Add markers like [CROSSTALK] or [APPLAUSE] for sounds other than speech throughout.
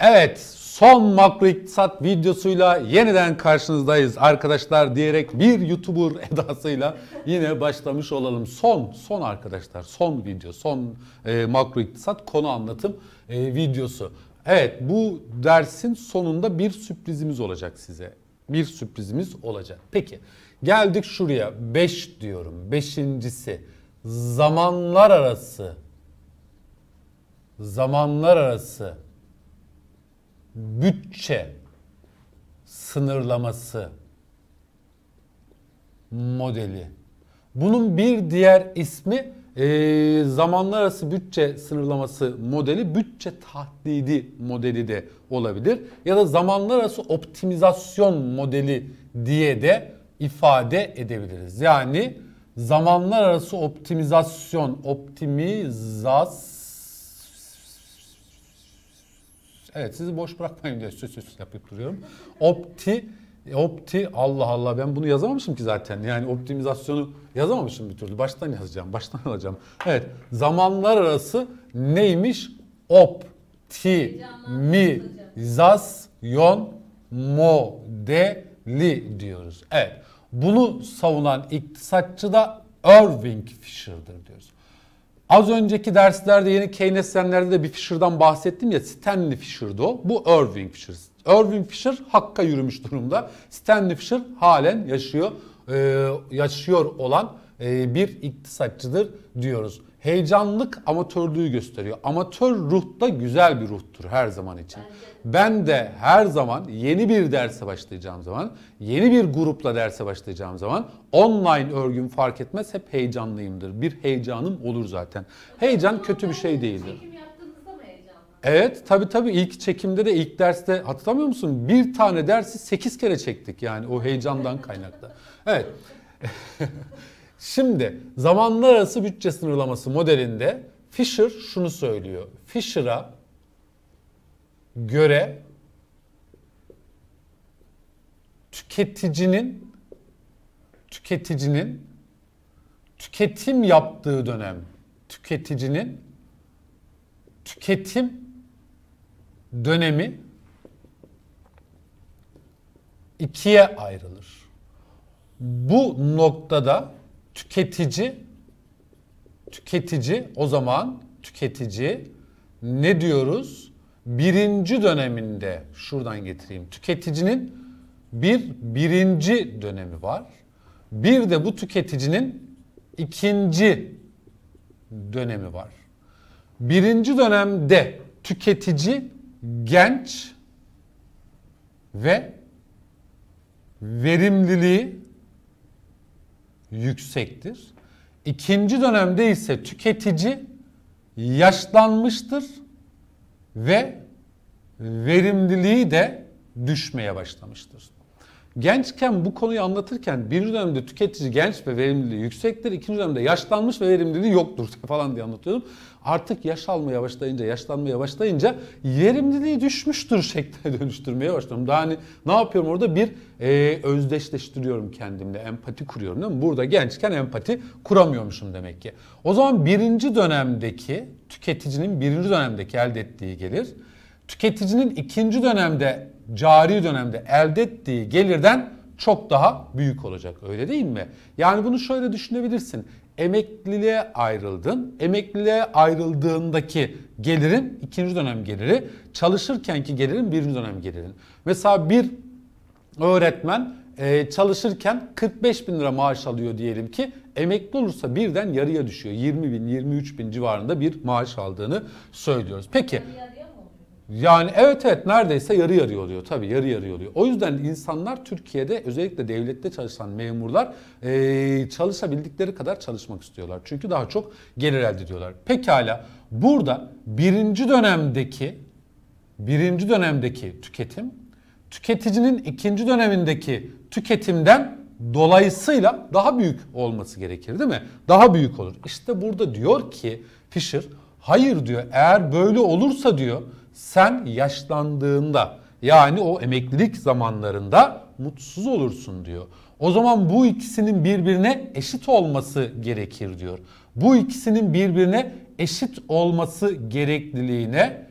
Evet son makro iktisat videosuyla yeniden karşınızdayız arkadaşlar diyerek bir YouTuber [LAUGHS] edasıyla yine başlamış olalım. Son, son arkadaşlar son video, son e, makro iktisat konu anlatım e, videosu. Evet bu dersin sonunda bir sürprizimiz olacak size. Bir sürprizimiz olacak. Peki geldik şuraya 5 Beş diyorum. Beşincisi zamanlar arası zamanlar arası bütçe sınırlaması modeli. Bunun bir diğer ismi e, zamanlar arası bütçe sınırlaması modeli, bütçe tahdidi modeli de olabilir. Ya da zamanlar arası optimizasyon modeli diye de ifade edebiliriz. Yani zamanlar arası optimizasyon, optimizasyon Evet sizi boş bırakmayın diye süs süs yapıp duruyorum. Opti Opti Allah Allah ben bunu yazamamışım ki zaten. Yani optimizasyonu yazamamışım bir türlü. Baştan yazacağım, baştan alacağım. Evet zamanlar arası neymiş? Optimizasyon modeli diyoruz. Evet bunu savunan iktisatçı da Irving Fisher'dır diyoruz. Az önceki derslerde yeni Keynesyenlerde de bir Fisher'dan bahsettim ya Stanley Fisher'dı o. Bu Irving Fisher. Irving Fisher hakka yürümüş durumda. Stanley Fisher halen yaşıyor, e, yaşıyor olan e, bir iktisatçıdır diyoruz heyecanlık amatörlüğü gösteriyor. Amatör ruh da güzel bir ruhtur her zaman için. Ben de her zaman yeni bir derse başlayacağım zaman, yeni bir grupla derse başlayacağım zaman online örgüm fark etmez hep heyecanlıyımdır. Bir heyecanım olur zaten. Heyecan kötü bir şey değildir. Evet tabi tabi ilk çekimde de ilk derste hatırlamıyor musun? Bir tane dersi 8 kere çektik yani o heyecandan kaynaklı. Evet. [LAUGHS] Şimdi zamanlar arası bütçe sınırlaması modelinde Fisher şunu söylüyor. Fisher'a göre tüketicinin tüketicinin tüketim yaptığı dönem tüketicinin tüketim dönemi ikiye ayrılır. Bu noktada tüketici tüketici o zaman tüketici ne diyoruz? Birinci döneminde şuradan getireyim. Tüketicinin bir birinci dönemi var. Bir de bu tüketicinin ikinci dönemi var. Birinci dönemde tüketici genç ve verimliliği yüksektir. İkinci dönemde ise tüketici yaşlanmıştır ve verimliliği de düşmeye başlamıştır. Gençken bu konuyu anlatırken bir dönemde tüketici genç ve verimliliği yüksektir, ikinci dönemde yaşlanmış ve verimliliği yoktur [LAUGHS] falan diye anlatıyordum. Artık yaş almaya başlayınca, yaşlanmaya başlayınca verimliliği düşmüştür [LAUGHS] şeklinde dönüştürmeye başlıyorum. Daha hani ne yapıyorum orada? Bir e, özdeşleştiriyorum kendimle, empati kuruyorum değil mi? Burada gençken empati kuramıyormuşum demek ki. O zaman birinci dönemdeki tüketicinin birinci dönemdeki elde ettiği gelir, tüketicinin ikinci dönemde cari dönemde elde ettiği gelirden çok daha büyük olacak öyle değil mi? Yani bunu şöyle düşünebilirsin. Emekliliğe ayrıldın. Emekliliğe ayrıldığındaki gelirin ikinci dönem geliri, çalışırkenki gelirin birinci dönem gelirin. Mesela bir öğretmen e, çalışırken 45 bin lira maaş alıyor diyelim ki emekli olursa birden yarıya düşüyor. 20 bin 23 bin civarında bir maaş aldığını söylüyoruz. Peki yani evet evet neredeyse yarı yarıya oluyor tabii yarı yarıya oluyor. O yüzden insanlar Türkiye'de özellikle devlette çalışan memurlar e, çalışabildikleri kadar çalışmak istiyorlar. Çünkü daha çok gelir elde ediyorlar. Pekala burada birinci dönemdeki birinci dönemdeki tüketim tüketicinin ikinci dönemindeki tüketimden dolayısıyla daha büyük olması gerekir değil mi? Daha büyük olur. İşte burada diyor ki Fisher hayır diyor eğer böyle olursa diyor sen yaşlandığında yani o emeklilik zamanlarında mutsuz olursun diyor. O zaman bu ikisinin birbirine eşit olması gerekir diyor. Bu ikisinin birbirine eşit olması gerekliliğine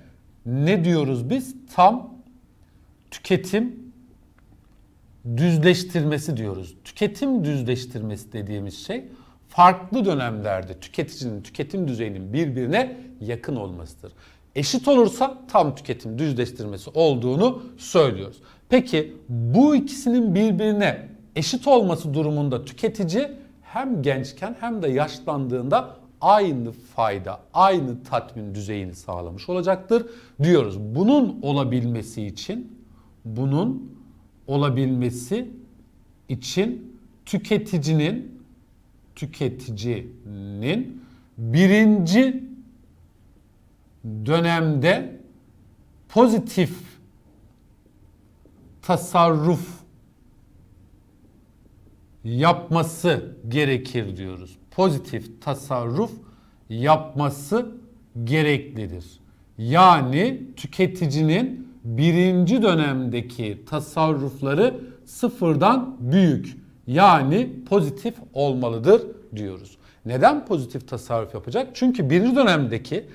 ne diyoruz biz? Tam tüketim düzleştirmesi diyoruz. Tüketim düzleştirmesi dediğimiz şey farklı dönemlerde tüketicinin tüketim düzeyinin birbirine yakın olmasıdır eşit olursa tam tüketim düzleştirmesi olduğunu söylüyoruz. Peki bu ikisinin birbirine eşit olması durumunda tüketici hem gençken hem de yaşlandığında aynı fayda, aynı tatmin düzeyini sağlamış olacaktır diyoruz. Bunun olabilmesi için bunun olabilmesi için tüketicinin tüketicinin birinci dönemde pozitif tasarruf yapması gerekir diyoruz. Pozitif tasarruf yapması gereklidir. Yani tüketicinin birinci dönemdeki tasarrufları sıfırdan büyük yani pozitif olmalıdır diyoruz. Neden pozitif tasarruf yapacak? Çünkü birinci dönemdeki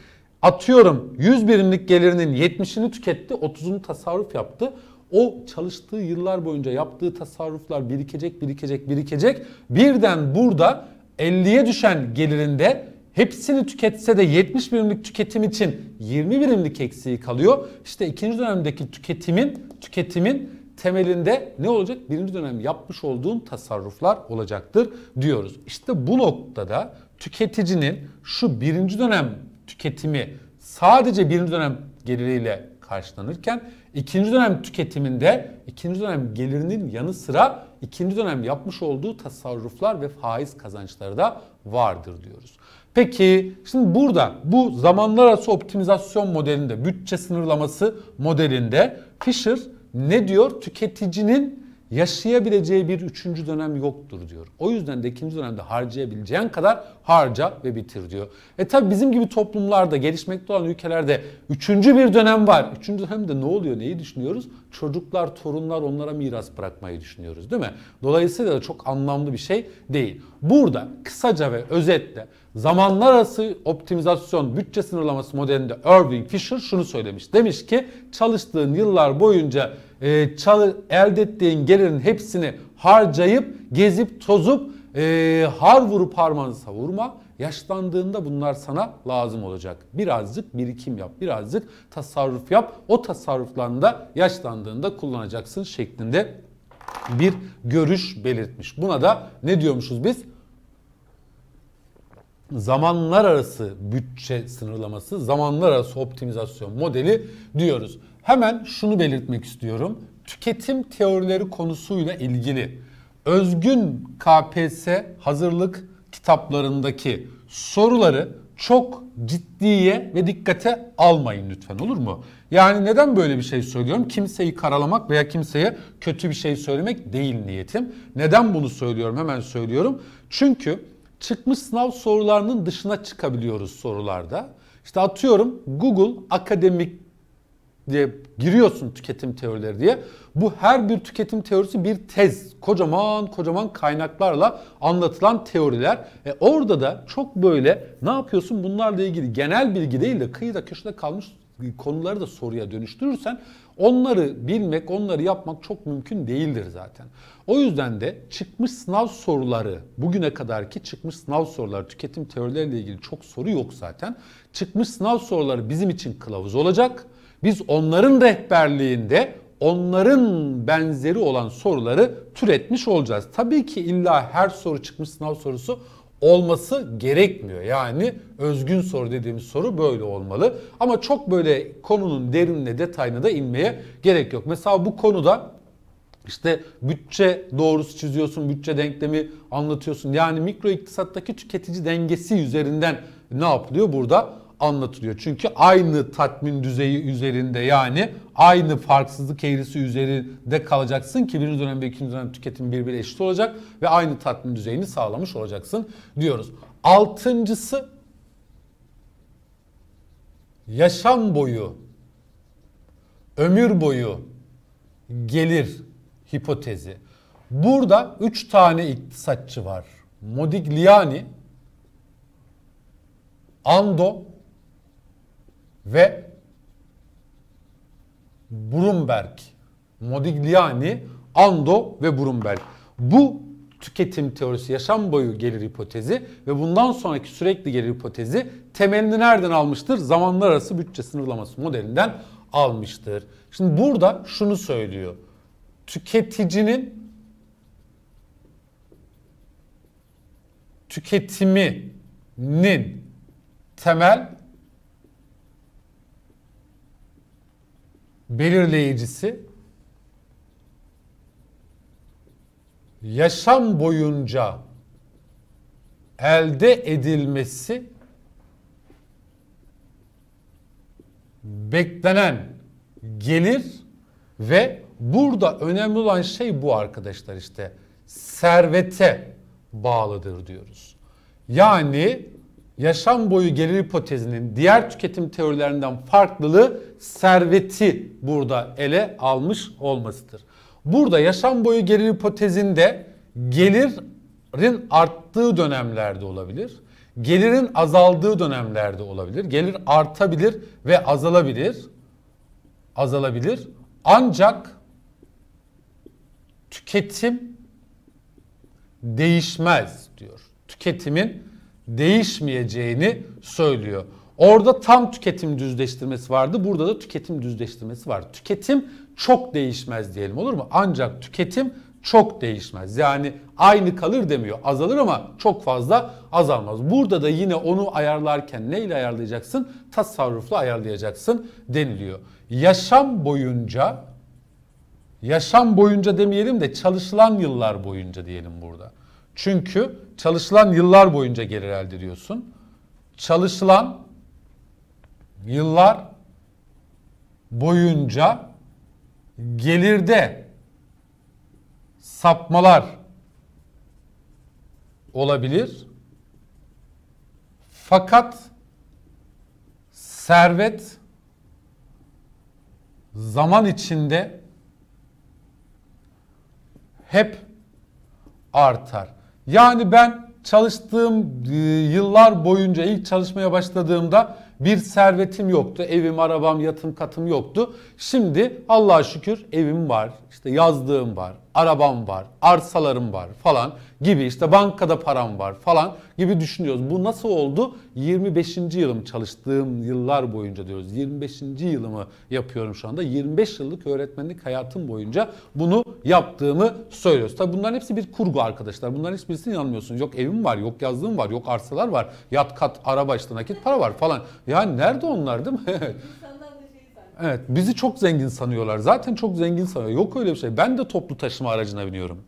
Atıyorum 100 birimlik gelirinin 70'ini tüketti, 30'unu tasarruf yaptı. O çalıştığı yıllar boyunca yaptığı tasarruflar birikecek, birikecek, birikecek. Birden burada 50'ye düşen gelirinde hepsini tüketse de 70 birimlik tüketim için 20 birimlik eksiği kalıyor. İşte ikinci dönemdeki tüketimin tüketimin temelinde ne olacak? Birinci dönem yapmış olduğun tasarruflar olacaktır diyoruz. İşte bu noktada tüketicinin şu birinci dönem tüketimi sadece birinci dönem geliriyle karşılanırken ikinci dönem tüketiminde ikinci dönem gelirinin yanı sıra ikinci dönem yapmış olduğu tasarruflar ve faiz kazançları da vardır diyoruz. Peki şimdi burada bu zamanlar arası optimizasyon modelinde bütçe sınırlaması modelinde Fisher ne diyor? Tüketicinin yaşayabileceği bir üçüncü dönem yoktur diyor. O yüzden de ikinci dönemde harcayabileceğin kadar harca ve bitir diyor. E tabi bizim gibi toplumlarda, gelişmekte olan ülkelerde üçüncü bir dönem var. Üçüncü dönemde ne oluyor, neyi düşünüyoruz? Çocuklar, torunlar onlara miras bırakmayı düşünüyoruz değil mi? Dolayısıyla da çok anlamlı bir şey değil. Burada kısaca ve özetle zamanlar arası optimizasyon bütçe sınırlaması modelinde Irving Fisher şunu söylemiş. Demiş ki çalıştığın yıllar boyunca e, çal, elde ettiğin gelirin hepsini harcayıp gezip tozup e, har vurup harmanı savurma. Yaşlandığında bunlar sana lazım olacak. Birazcık birikim yap, birazcık tasarruf yap. O tasarruflarını da yaşlandığında kullanacaksın şeklinde bir görüş belirtmiş. Buna da ne diyormuşuz biz? Zamanlar arası bütçe sınırlaması, zamanlar arası optimizasyon modeli diyoruz. Hemen şunu belirtmek istiyorum. Tüketim teorileri konusuyla ilgili özgün KPSS hazırlık kitaplarındaki soruları çok ciddiye ve dikkate almayın lütfen olur mu? Yani neden böyle bir şey söylüyorum? Kimseyi karalamak veya kimseye kötü bir şey söylemek değil niyetim. Neden bunu söylüyorum? Hemen söylüyorum. Çünkü çıkmış sınav sorularının dışına çıkabiliyoruz sorularda. İşte atıyorum Google akademik diye giriyorsun tüketim teorileri diye. Bu her bir tüketim teorisi bir tez. Kocaman kocaman kaynaklarla anlatılan teoriler. E orada da çok böyle ne yapıyorsun bunlarla ilgili genel bilgi değil de kıyıda köşede kalmış konuları da soruya dönüştürürsen onları bilmek, onları yapmak çok mümkün değildir zaten. O yüzden de çıkmış sınav soruları, bugüne kadarki çıkmış sınav soruları, tüketim teorileriyle ilgili çok soru yok zaten. Çıkmış sınav soruları bizim için kılavuz olacak biz onların rehberliğinde onların benzeri olan soruları türetmiş olacağız. Tabii ki illa her soru çıkmış sınav sorusu olması gerekmiyor. Yani özgün soru dediğimiz soru böyle olmalı. Ama çok böyle konunun derinine detayına da inmeye gerek yok. Mesela bu konuda işte bütçe doğrusu çiziyorsun, bütçe denklemi anlatıyorsun. Yani mikro iktisattaki tüketici dengesi üzerinden ne yapılıyor burada? anlatılıyor. Çünkü aynı tatmin düzeyi üzerinde yani aynı farksızlık eğrisi üzerinde kalacaksın ki birinci dönem ve ikinci dönem tüketim birbiri eşit olacak ve aynı tatmin düzeyini sağlamış olacaksın diyoruz. Altıncısı yaşam boyu, ömür boyu gelir hipotezi. Burada 3 tane iktisatçı var. Modigliani, Ando ve Brumberg, Modigliani, Ando ve Brumberg. Bu tüketim teorisi yaşam boyu gelir hipotezi ve bundan sonraki sürekli gelir hipotezi temelini nereden almıştır? Zamanlar arası bütçe sınırlaması modelinden almıştır. Şimdi burada şunu söylüyor. Tüketicinin tüketiminin temel belirleyicisi yaşam boyunca elde edilmesi beklenen gelir ve burada önemli olan şey bu arkadaşlar işte servete bağlıdır diyoruz. Yani yaşam boyu gelir hipotezinin diğer tüketim teorilerinden farklılığı serveti burada ele almış olmasıdır. Burada yaşam boyu gelir hipotezinde gelirin arttığı dönemlerde olabilir. Gelirin azaldığı dönemlerde olabilir. Gelir artabilir ve azalabilir. Azalabilir. Ancak tüketim değişmez diyor. Tüketimin değişmeyeceğini söylüyor. Orada tam tüketim düzleştirmesi vardı. Burada da tüketim düzleştirmesi var. Tüketim çok değişmez diyelim olur mu? Ancak tüketim çok değişmez. Yani aynı kalır demiyor. Azalır ama çok fazla azalmaz. Burada da yine onu ayarlarken neyle ayarlayacaksın? Tasarrufla ayarlayacaksın deniliyor. Yaşam boyunca yaşam boyunca demeyelim de çalışılan yıllar boyunca diyelim burada. Çünkü çalışılan yıllar boyunca gelir elde ediyorsun. Çalışılan yıllar boyunca gelirde sapmalar olabilir. Fakat servet zaman içinde hep artar. Yani ben çalıştığım e, yıllar boyunca ilk çalışmaya başladığımda bir servetim yoktu. Evim, arabam, yatım, katım yoktu. Şimdi Allah'a şükür evim var, işte yazdığım var, arabam var, arsalarım var falan gibi işte bankada param var falan gibi düşünüyoruz. Bu nasıl oldu? 25. yılım çalıştığım yıllar boyunca diyoruz. 25. yılımı yapıyorum şu anda. 25 yıllık öğretmenlik hayatım boyunca bunu yaptığımı söylüyoruz. Tabi bunların hepsi bir kurgu arkadaşlar. Bunların hiçbirisine inanmıyorsunuz. Yok evim var, yok yazlığım var, yok arsalar var, yat kat, araba işte nakit para var falan. Yani nerede onlar değil mi? [LAUGHS] Evet bizi çok zengin sanıyorlar. Zaten çok zengin sanıyor. Yok öyle bir şey. Ben de toplu taşıma aracına biniyorum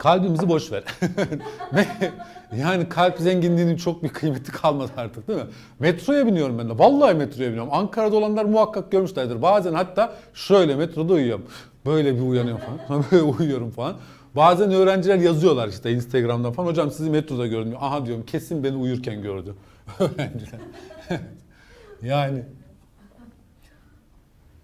kalbimizi boş ver. [LAUGHS] yani kalp zenginliğinin çok bir kıymeti kalmadı artık değil mi? Metroya biniyorum ben de. Vallahi metroya biniyorum. Ankara'da olanlar muhakkak görmüşlerdir. Bazen hatta şöyle metroda uyuyorum. Böyle bir uyanıyorum falan. [LAUGHS] Böyle uyuyorum falan. Bazen öğrenciler yazıyorlar işte Instagram'dan falan. Hocam sizi metroda gördüm. Aha diyorum kesin beni uyurken gördü. [LAUGHS] öğrenciler. yani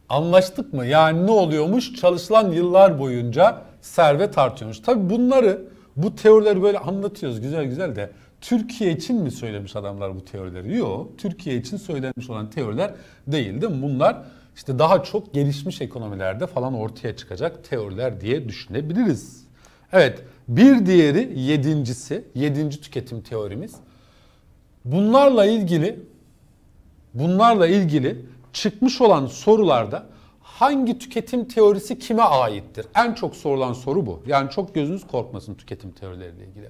anlaştık mı? Yani ne oluyormuş? Çalışılan yıllar boyunca servet artıyormuş. Tabi bunları bu teorileri böyle anlatıyoruz güzel güzel de Türkiye için mi söylemiş adamlar bu teorileri? Yok. Türkiye için söylenmiş olan teoriler değil değil mi? Bunlar işte daha çok gelişmiş ekonomilerde falan ortaya çıkacak teoriler diye düşünebiliriz. Evet bir diğeri yedincisi, yedinci tüketim teorimiz. Bunlarla ilgili bunlarla ilgili çıkmış olan sorularda hangi tüketim teorisi kime aittir? En çok sorulan soru bu. Yani çok gözünüz korkmasın tüketim teorileriyle ilgili.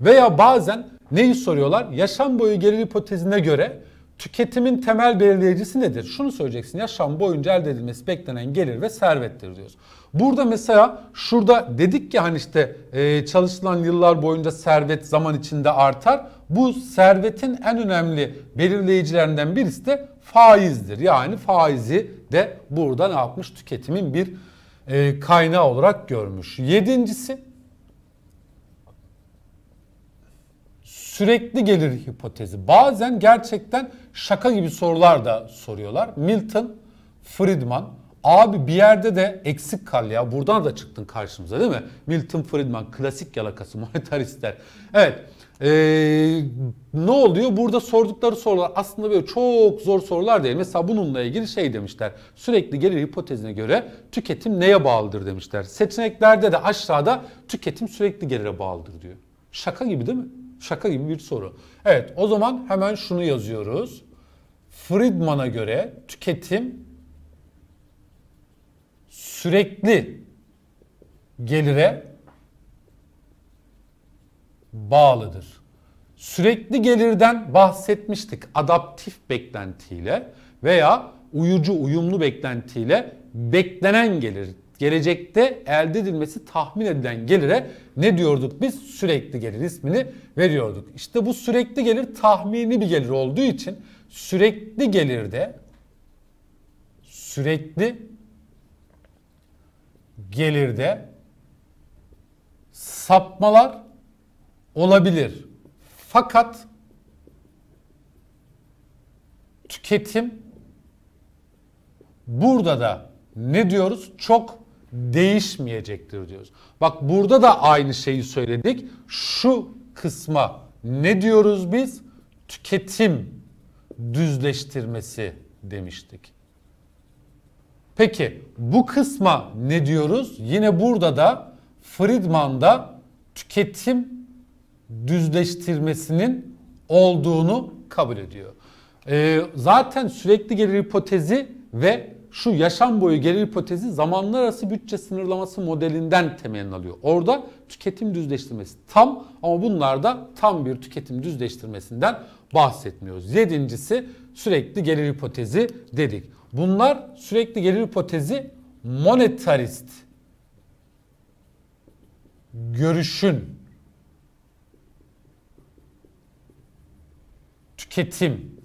Veya bazen neyi soruyorlar? Yaşam boyu gelir hipotezine göre tüketimin temel belirleyicisi nedir? Şunu söyleyeceksin. Yaşam boyunca elde edilmesi beklenen gelir ve servettir diyoruz. Burada mesela şurada dedik ki hani işte e, çalışılan yıllar boyunca servet zaman içinde artar. Bu servetin en önemli belirleyicilerinden birisi de faizdir. Yani faizi de burada ne yapmış? Tüketimin bir e, kaynağı olarak görmüş. Yedincisi sürekli gelir hipotezi. Bazen gerçekten şaka gibi sorular da soruyorlar. Milton Friedman Abi bir yerde de eksik kal ya. Buradan da çıktın karşımıza değil mi? Milton Friedman klasik yalakası [LAUGHS] monetaristler. Evet ee, ne oluyor? Burada sordukları sorular aslında böyle çok zor sorular değil. Mesela bununla ilgili şey demişler. Sürekli gelir hipotezine göre tüketim neye bağlıdır demişler. Seçeneklerde de aşağıda tüketim sürekli gelire bağlıdır diyor. Şaka gibi değil mi? Şaka gibi bir soru. Evet o zaman hemen şunu yazıyoruz. Friedman'a göre tüketim sürekli gelire bağlıdır. Sürekli gelirden bahsetmiştik adaptif beklentiyle veya uyucu uyumlu beklentiyle beklenen gelir gelecekte elde edilmesi tahmin edilen gelire ne diyorduk biz? Sürekli gelir ismini veriyorduk. İşte bu sürekli gelir tahmini bir gelir olduğu için sürekli gelirde sürekli gelirde sapmalar olabilir. Fakat tüketim burada da ne diyoruz? Çok değişmeyecektir diyoruz. Bak burada da aynı şeyi söyledik. Şu kısma ne diyoruz biz? Tüketim düzleştirmesi demiştik. Peki bu kısma ne diyoruz? Yine burada da Friedman'da tüketim düzleştirmesinin olduğunu kabul ediyor. Ee, zaten sürekli gelir hipotezi ve şu yaşam boyu gelir hipotezi zamanlar arası bütçe sınırlaması modelinden temelini alıyor. Orada tüketim düzleştirmesi tam ama bunlarda tam bir tüketim düzleştirmesinden bahsetmiyoruz. Yedincisi sürekli gelir hipotezi dedik. Bunlar sürekli gelir hipotezi monetarist görüşün tüketim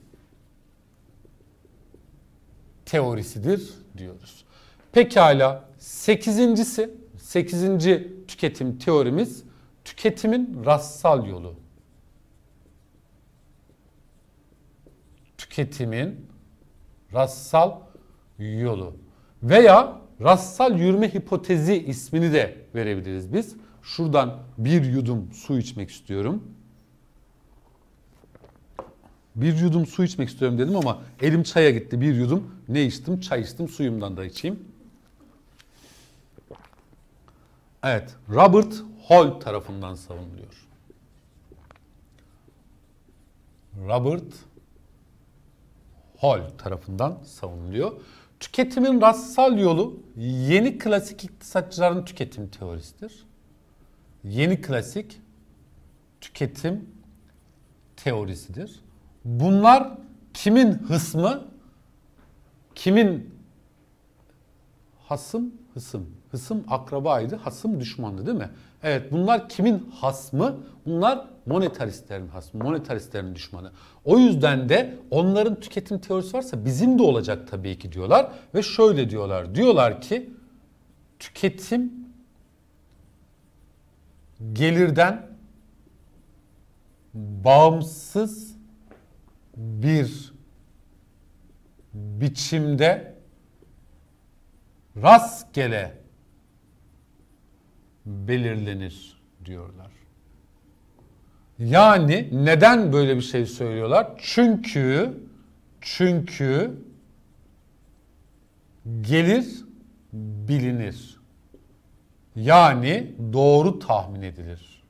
teorisidir diyoruz. Pekala sekizincisi, sekizinci tüketim teorimiz tüketimin rastsal yolu. Tüketimin rastsal yolu veya rastsal yürüme hipotezi ismini de verebiliriz biz. Şuradan bir yudum su içmek istiyorum bir yudum su içmek istiyorum dedim ama elim çaya gitti bir yudum. Ne içtim? Çay içtim suyumdan da içeyim. Evet Robert Holt tarafından savunuluyor. Robert Hall tarafından savunuluyor. Tüketimin rastsal yolu yeni klasik iktisatçıların tüketim teorisidir. Yeni klasik tüketim teorisidir. Bunlar kimin hısmı? Kimin hasım? Hısım. Hısım akrabaydı, hasım düşmandı değil mi? Evet bunlar kimin hasmı? Bunlar monetaristlerin hasmı, monetaristlerin düşmanı. O yüzden de onların tüketim teorisi varsa bizim de olacak tabii ki diyorlar. Ve şöyle diyorlar, diyorlar ki tüketim gelirden bağımsız bir biçimde rastgele belirlenir diyorlar. Yani neden böyle bir şey söylüyorlar? Çünkü çünkü gelir bilinir. Yani doğru tahmin edilir.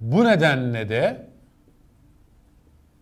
Bu nedenle de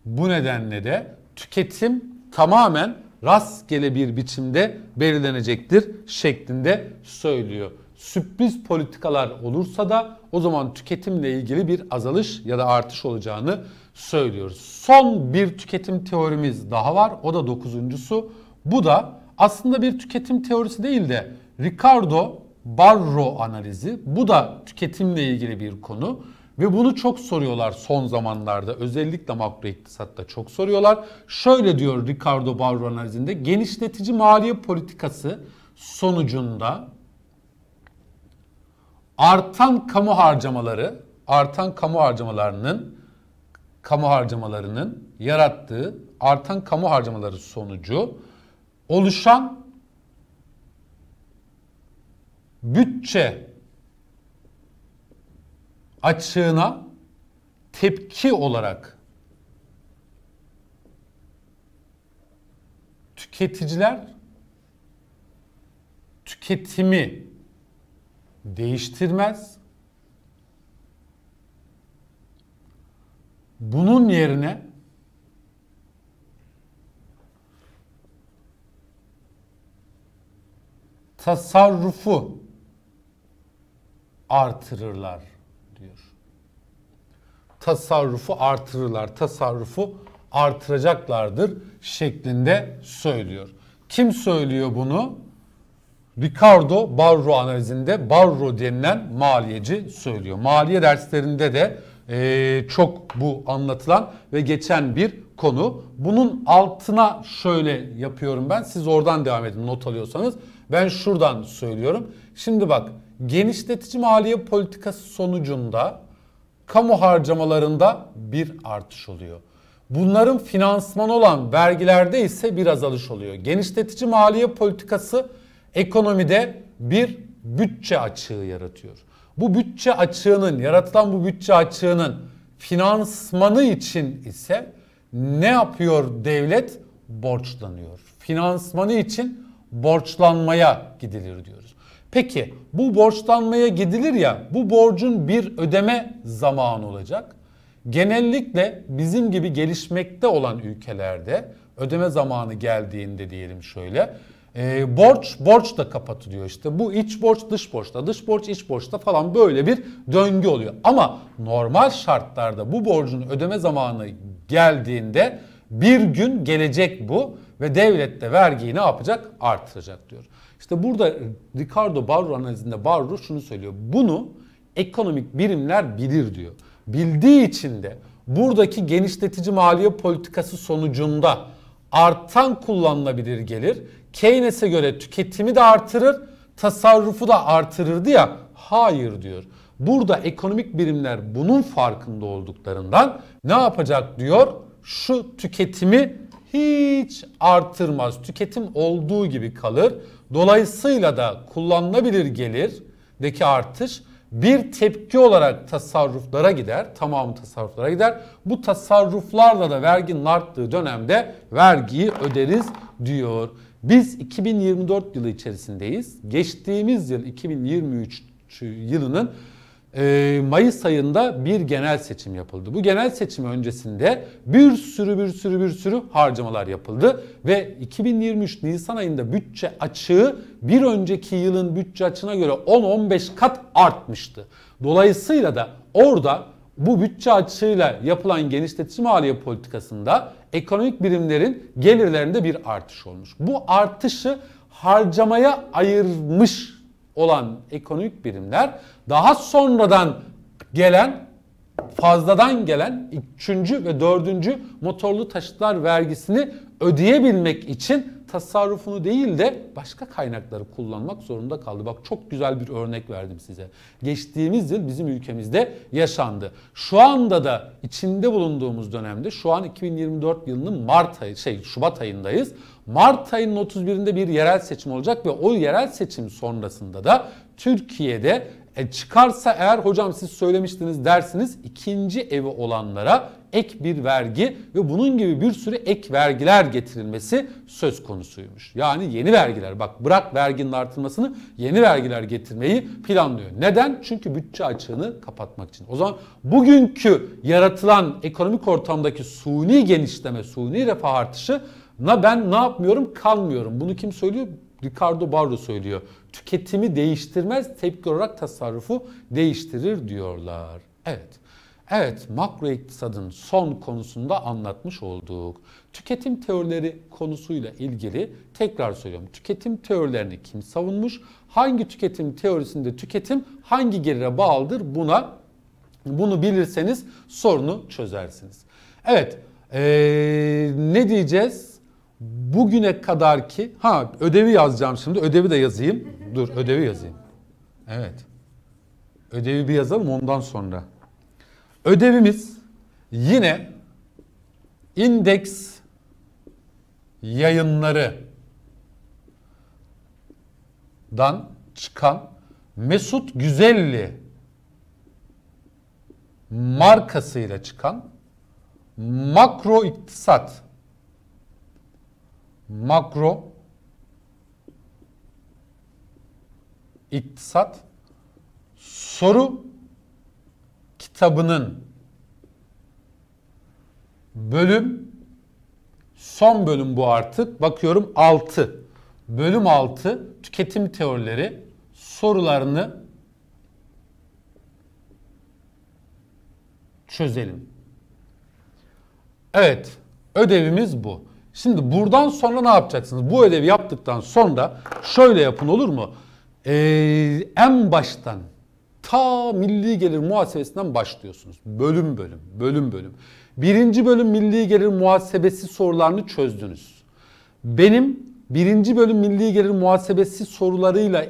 bu nedenle de tüketim tamamen rastgele bir biçimde belirlenecektir şeklinde söylüyor. Sürpriz politikalar olursa da o zaman tüketimle ilgili bir azalış ya da artış olacağını söylüyoruz. Son bir tüketim teorimiz daha var. O da dokuzuncusu. Bu da aslında bir tüketim teorisi değil de Ricardo Barro analizi. Bu da tüketimle ilgili bir konu. Ve bunu çok soruyorlar son zamanlarda özellikle makro iktisatta çok soruyorlar. Şöyle diyor Ricardo Barro analizinde genişletici maliye politikası sonucunda artan kamu harcamaları, artan kamu harcamalarının kamu harcamalarının yarattığı artan kamu harcamaları sonucu oluşan bütçe açığına tepki olarak tüketiciler tüketimi değiştirmez. Bunun yerine tasarrufu artırırlar diyor. Tasarrufu artırırlar, tasarrufu artıracaklardır şeklinde söylüyor. Kim söylüyor bunu? Ricardo Barro analizinde Barro denilen maliyeci söylüyor. Maliye derslerinde de e, çok bu anlatılan ve geçen bir konu. Bunun altına şöyle yapıyorum ben. Siz oradan devam edin not alıyorsanız. Ben şuradan söylüyorum. Şimdi bak genişletici maliye politikası sonucunda kamu harcamalarında bir artış oluyor. Bunların finansmanı olan vergilerde ise bir azalış oluyor. Genişletici maliye politikası ekonomide bir bütçe açığı yaratıyor. Bu bütçe açığının, yaratılan bu bütçe açığının finansmanı için ise ne yapıyor devlet? Borçlanıyor. Finansmanı için borçlanmaya gidilir diyoruz. Peki bu borçlanmaya gidilir ya bu borcun bir ödeme zamanı olacak. Genellikle bizim gibi gelişmekte olan ülkelerde ödeme zamanı geldiğinde diyelim şöyle e, borç borç da kapatılıyor işte bu iç borç dış borçta dış borç iç borçta falan böyle bir döngü oluyor. Ama normal şartlarda bu borcun ödeme zamanı geldiğinde bir gün gelecek bu ve devlet de vergiyi ne yapacak? Artıracak diyor. İşte burada Ricardo Barro analizinde Barro şunu söylüyor. Bunu ekonomik birimler bilir diyor. Bildiği için de buradaki genişletici maliye politikası sonucunda artan kullanılabilir gelir Keynes'e göre tüketimi de artırır, tasarrufu da artırırdı ya. Hayır diyor. Burada ekonomik birimler bunun farkında olduklarından ne yapacak diyor? Şu tüketimi hiç artırmaz. Tüketim olduğu gibi kalır. Dolayısıyla da kullanılabilir gelirdeki artış bir tepki olarak tasarruflara gider. Tamamı tasarruflara gider. Bu tasarruflarla da verginin arttığı dönemde vergiyi öderiz diyor. Biz 2024 yılı içerisindeyiz. Geçtiğimiz yıl 2023 yılının ee, Mayıs ayında bir genel seçim yapıldı. Bu genel seçim öncesinde bir sürü bir sürü bir sürü harcamalar yapıldı ve 2023 Nisan ayında bütçe açığı bir önceki yılın bütçe açığına göre 10-15 kat artmıştı. Dolayısıyla da orada bu bütçe açığıyla yapılan genişletici maliye politikasında ekonomik birimlerin gelirlerinde bir artış olmuş. Bu artışı harcamaya ayırmış olan ekonomik birimler daha sonradan gelen fazladan gelen üçüncü ve dördüncü motorlu taşıtlar vergisini ödeyebilmek için tasarrufunu değil de başka kaynakları kullanmak zorunda kaldı. Bak çok güzel bir örnek verdim size. Geçtiğimiz yıl bizim ülkemizde yaşandı. Şu anda da içinde bulunduğumuz dönemde şu an 2024 yılının Mart ayı şey Şubat ayındayız. Mart ayının 31'inde bir yerel seçim olacak ve o yerel seçim sonrasında da Türkiye'de e, çıkarsa eğer hocam siz söylemiştiniz dersiniz ikinci evi olanlara ek bir vergi ve bunun gibi bir sürü ek vergiler getirilmesi söz konusuymuş. Yani yeni vergiler bak bırak verginin artırmasını yeni vergiler getirmeyi planlıyor. Neden? Çünkü bütçe açığını kapatmak için. O zaman bugünkü yaratılan ekonomik ortamdaki suni genişleme, suni refah artışı Na ben ne yapmıyorum? Kalmıyorum. Bunu kim söylüyor? Ricardo Barro söylüyor. Tüketimi değiştirmez, tepki olarak tasarrufu değiştirir diyorlar. Evet. Evet, makro iktisadın son konusunda anlatmış olduk. Tüketim teorileri konusuyla ilgili tekrar söylüyorum. Tüketim teorilerini kim savunmuş? Hangi tüketim teorisinde tüketim hangi gelire bağlıdır? Buna bunu bilirseniz sorunu çözersiniz. Evet, ee, ne diyeceğiz? bugüne kadar ki ha ödevi yazacağım şimdi ödevi de yazayım. [LAUGHS] Dur ödevi yazayım. Evet. Ödevi bir yazalım ondan sonra. Ödevimiz yine indeks yayınları dan çıkan Mesut Güzelli markasıyla çıkan makro iktisat makro iktisat soru kitabının bölüm son bölüm bu artık bakıyorum 6 bölüm 6 tüketim teorileri sorularını çözelim. Evet, ödevimiz bu. Şimdi buradan sonra ne yapacaksınız? Bu ödevi yaptıktan sonra şöyle yapın olur mu? Ee, en baştan ta milli gelir muhasebesinden başlıyorsunuz. Bölüm bölüm, bölüm bölüm. Birinci bölüm milli gelir muhasebesi sorularını çözdünüz. Benim birinci bölüm milli gelir muhasebesi sorularıyla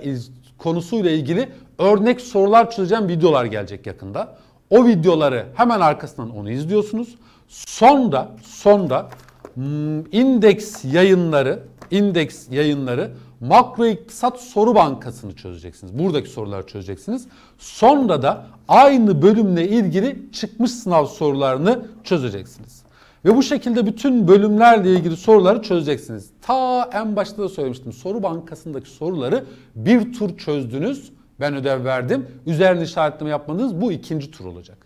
konusuyla ilgili örnek sorular çözeceğim videolar gelecek yakında. O videoları hemen arkasından onu izliyorsunuz. Sonra, sonra Hmm, indeks yayınları, indeks yayınları makro iktisat soru bankasını çözeceksiniz. Buradaki soruları çözeceksiniz. Sonra da aynı bölümle ilgili çıkmış sınav sorularını çözeceksiniz. Ve bu şekilde bütün bölümlerle ilgili soruları çözeceksiniz. Ta en başta da söylemiştim. Soru bankasındaki soruları bir tur çözdünüz. Ben ödev verdim. Üzerine işaretleme yapmanız bu ikinci tur olacak.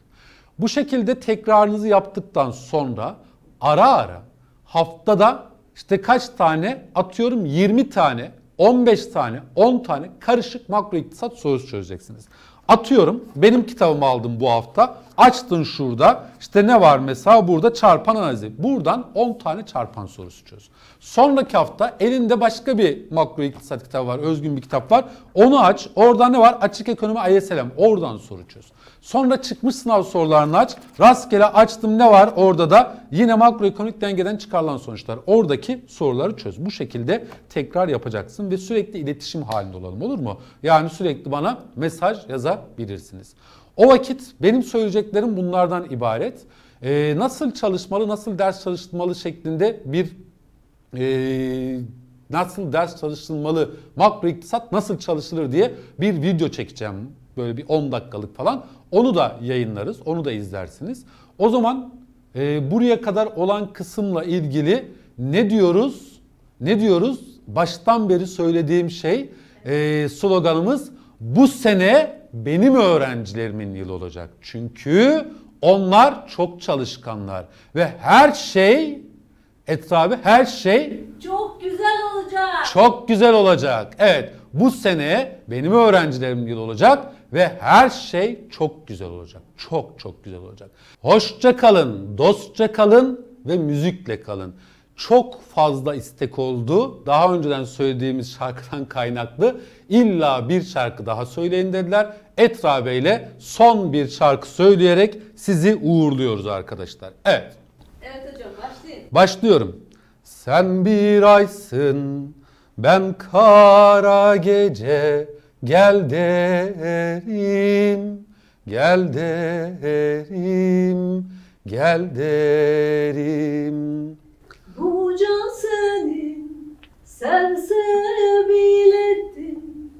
Bu şekilde tekrarınızı yaptıktan sonra ara ara haftada işte kaç tane atıyorum 20 tane 15 tane 10 tane karışık makro iktisat sorusu çözeceksiniz. Atıyorum benim kitabımı aldım bu hafta. Açtın şurada işte ne var mesela burada çarpan analizi. Buradan 10 tane çarpan sorusu çöz. Sonraki hafta elinde başka bir makro iktisat kitabı var. Özgün bir kitap var. Onu aç. orada ne var? Açık ekonomi ISLM. Oradan soru çöz. Sonra çıkmış sınav sorularını aç. Rastgele açtım ne var orada da yine makroekonomik dengeden çıkarılan sonuçlar. Oradaki soruları çöz. Bu şekilde tekrar yapacaksın ve sürekli iletişim halinde olalım olur mu? Yani sürekli bana mesaj yazabilirsiniz. O vakit benim söyleyeceklerim bunlardan ibaret. Ee, nasıl çalışmalı, nasıl ders çalışmalı şeklinde bir ee, nasıl ders çalışılmalı, makro iktisat nasıl çalışılır diye bir video çekeceğim. Böyle bir 10 dakikalık falan. Onu da yayınlarız, onu da izlersiniz. O zaman e, buraya kadar olan kısımla ilgili ne diyoruz? Ne diyoruz? Baştan beri söylediğim şey e, sloganımız bu sene benim öğrencilerimin yılı olacak. Çünkü onlar çok çalışkanlar ve her şey etrafı her şey çok güzel olacak. Çok güzel olacak. Evet bu sene benim öğrencilerim yıl olacak ve her şey çok güzel olacak. Çok çok güzel olacak. Hoşça kalın, dostça kalın ve müzikle kalın. Çok fazla istek oldu. Daha önceden söylediğimiz şarkıdan kaynaklı İlla bir şarkı daha söyleyin dediler. Etra Bey'le son bir şarkı söyleyerek sizi uğurluyoruz arkadaşlar. Evet. Evet hocam başlayın. Başlıyorum. Sen bir aysın, ben kara gece. Gel derim, gel derim, gel derim. Bu can senin, sen sebil ettin.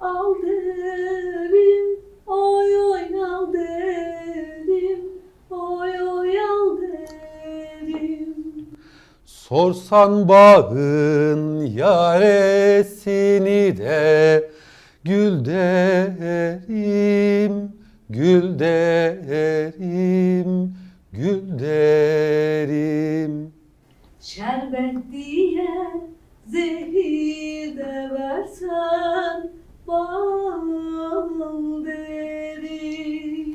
Al derim, oy oy al derim, oy oy al derim. Sorsan bağın yaresini de, Gül derim, gül derim, gül derim. Şerbet diye zehir de versen bal derim.